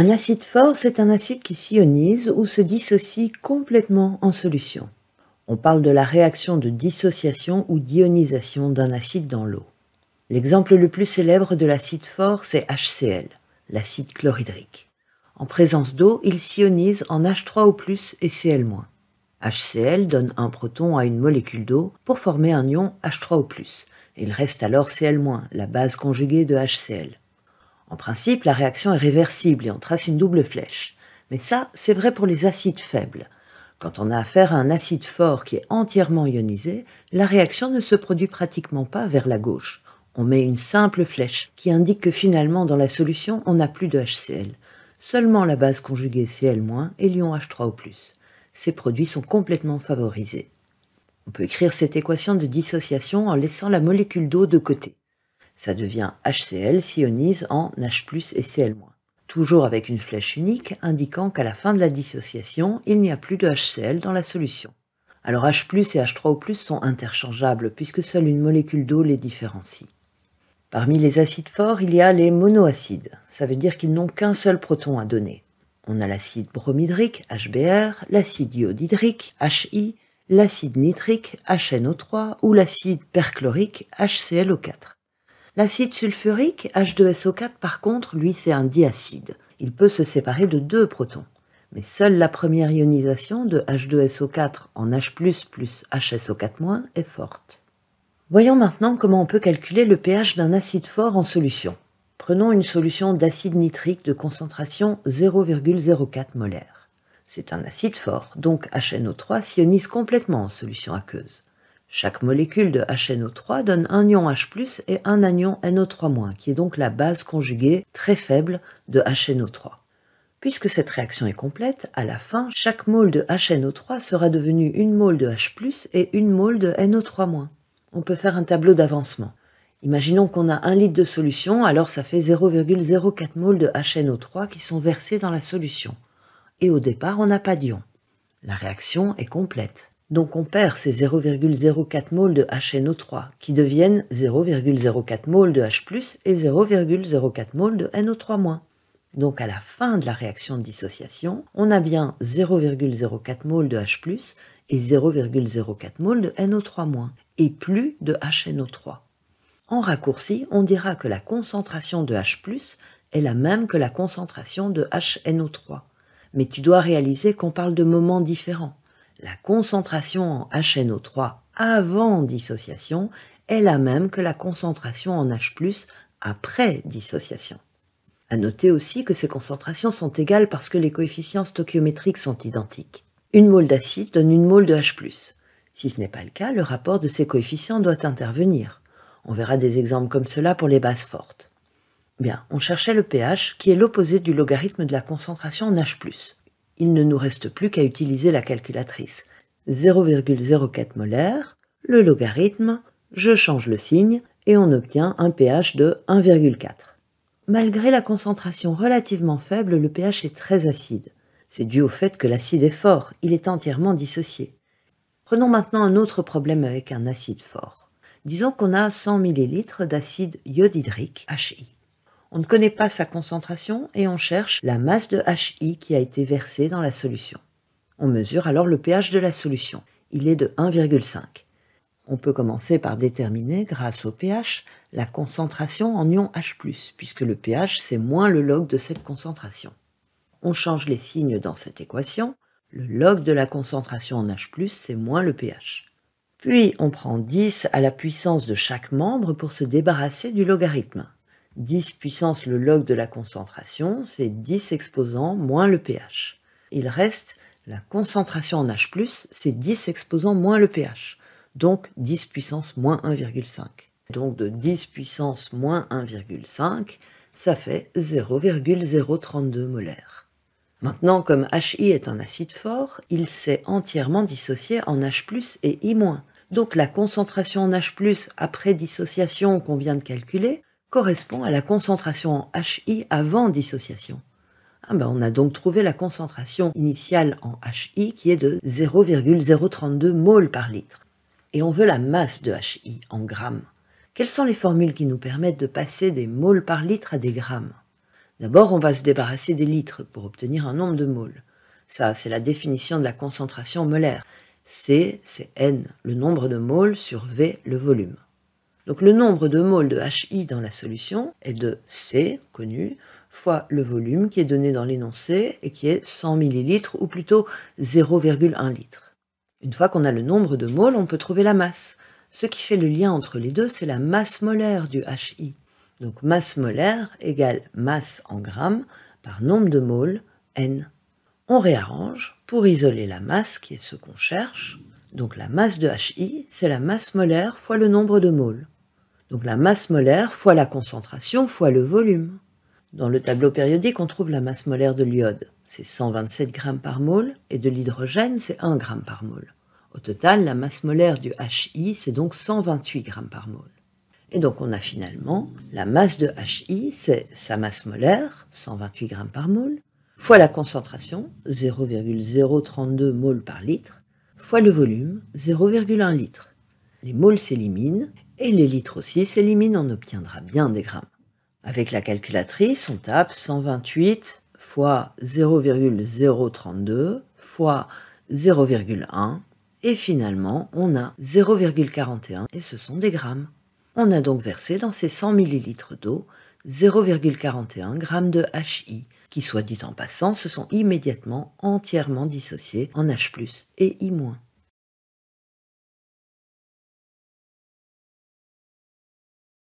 Un acide fort, c'est un acide qui s'ionise ou se dissocie complètement en solution. On parle de la réaction de dissociation ou d'ionisation d'un acide dans l'eau. L'exemple le plus célèbre de l'acide fort, c'est HCl, l'acide chlorhydrique. En présence d'eau, il s'ionise en H3 o et Cl-. HCl donne un proton à une molécule d'eau pour former un ion H3 o Il reste alors Cl-, la base conjuguée de HCl. En principe, la réaction est réversible et on trace une double flèche. Mais ça, c'est vrai pour les acides faibles. Quand on a affaire à un acide fort qui est entièrement ionisé, la réaction ne se produit pratiquement pas vers la gauche. On met une simple flèche qui indique que finalement dans la solution on n'a plus de HCl, seulement la base conjuguée Cl- et l'ion H3O+. Ces produits sont complètement favorisés. On peut écrire cette équation de dissociation en laissant la molécule d'eau de côté. Ça devient HCl sionise en H et Cl-, toujours avec une flèche unique indiquant qu'à la fin de la dissociation, il n'y a plus de HCl dans la solution. Alors H et H3O sont interchangeables puisque seule une molécule d'eau les différencie. Parmi les acides forts, il y a les monoacides. Ça veut dire qu'ils n'ont qu'un seul proton à donner. On a l'acide bromhydrique, HBr, l'acide iodhydrique, HI, l'acide nitrique, HNO3 ou l'acide perchlorique, HClO4. L'acide sulfurique, H2SO4, par contre, lui, c'est un diacide. Il peut se séparer de deux protons. Mais seule la première ionisation de H2SO4 en H++ plus HSO4- est forte. Voyons maintenant comment on peut calculer le pH d'un acide fort en solution. Prenons une solution d'acide nitrique de concentration 0,04 molaire. C'est un acide fort, donc HNO3 s'ionise complètement en solution aqueuse. Chaque molécule de HNO3 donne un ion H+, et un anion NO3-, qui est donc la base conjuguée très faible de HNO3. Puisque cette réaction est complète, à la fin, chaque mole de HNO3 sera devenu une mole de H+, et une mole de NO3-. On peut faire un tableau d'avancement. Imaginons qu'on a un litre de solution, alors ça fait 0,04 mol de HNO3 qui sont versés dans la solution. Et au départ, on n'a pas d'ion. La réaction est complète. Donc on perd ces 0,04 mol de HNO3 qui deviennent 0,04 mol de H+, et 0,04 mol de NO3-. Donc à la fin de la réaction de dissociation, on a bien 0,04 mol de H+, et 0,04 mol de NO3-, et plus de HNO3. En raccourci, on dira que la concentration de H+, est la même que la concentration de HNO3. Mais tu dois réaliser qu'on parle de moments différents. La concentration en HNO3 avant dissociation est la même que la concentration en H+, après dissociation. À noter aussi que ces concentrations sont égales parce que les coefficients stoichiométriques sont identiques. Une mole d'acide donne une mole de H+. Si ce n'est pas le cas, le rapport de ces coefficients doit intervenir. On verra des exemples comme cela pour les bases fortes. Bien, on cherchait le pH, qui est l'opposé du logarithme de la concentration en H+ il ne nous reste plus qu'à utiliser la calculatrice. 0,04 molaire, le logarithme, je change le signe et on obtient un pH de 1,4. Malgré la concentration relativement faible, le pH est très acide. C'est dû au fait que l'acide est fort, il est entièrement dissocié. Prenons maintenant un autre problème avec un acide fort. Disons qu'on a 100 ml d'acide iodhydrique, HI. On ne connaît pas sa concentration et on cherche la masse de HI qui a été versée dans la solution. On mesure alors le pH de la solution. Il est de 1,5. On peut commencer par déterminer, grâce au pH, la concentration en ion H+, puisque le pH, c'est moins le log de cette concentration. On change les signes dans cette équation. Le log de la concentration en H+, c'est moins le pH. Puis on prend 10 à la puissance de chaque membre pour se débarrasser du logarithme. 10 puissance le log de la concentration, c'est 10 exposants moins le pH. Il reste la concentration en H+, c'est 10 exposants moins le pH, donc 10 puissance moins 1,5. Donc de 10 puissance moins 1,5, ça fait 0,032 molaire Maintenant, comme HI est un acide fort, il s'est entièrement dissocié en H+, et I-. Donc la concentration en H+, après dissociation qu'on vient de calculer, correspond à la concentration en HI avant dissociation. Ah ben, on a donc trouvé la concentration initiale en HI qui est de 0,032 mol par litre. Et on veut la masse de HI en grammes. Quelles sont les formules qui nous permettent de passer des moles par litre à des grammes D'abord, on va se débarrasser des litres pour obtenir un nombre de moles. Ça, c'est la définition de la concentration molaire. C, c'est N, le nombre de moles sur V, le volume. Donc le nombre de moles de HI dans la solution est de C, connu, fois le volume qui est donné dans l'énoncé et qui est 100 ml ou plutôt 0,1 litre. Une fois qu'on a le nombre de moles, on peut trouver la masse. Ce qui fait le lien entre les deux, c'est la masse molaire du HI. Donc masse molaire égale masse en grammes par nombre de moles, N. On réarrange pour isoler la masse qui est ce qu'on cherche. Donc la masse de HI, c'est la masse molaire fois le nombre de moles donc la masse molaire fois la concentration fois le volume. Dans le tableau périodique, on trouve la masse molaire de l'iode, c'est 127 g par mole, et de l'hydrogène, c'est 1 g par mole. Au total, la masse molaire du HI, c'est donc 128 g par mole. Et donc on a finalement la masse de HI, c'est sa masse molaire, 128 g par mole, fois la concentration, 0,032 mol par litre, fois le volume, 0,1 litre. Les moles s'éliminent et les litres aussi s'éliminent, on obtiendra bien des grammes. Avec la calculatrice, on tape 128 fois 0,032 fois 0,1 et finalement on a 0,41 et ce sont des grammes. On a donc versé dans ces 100 ml d'eau 0,41 g de HI, qui soit dit en passant, se sont immédiatement entièrement dissociés en H+, et I-.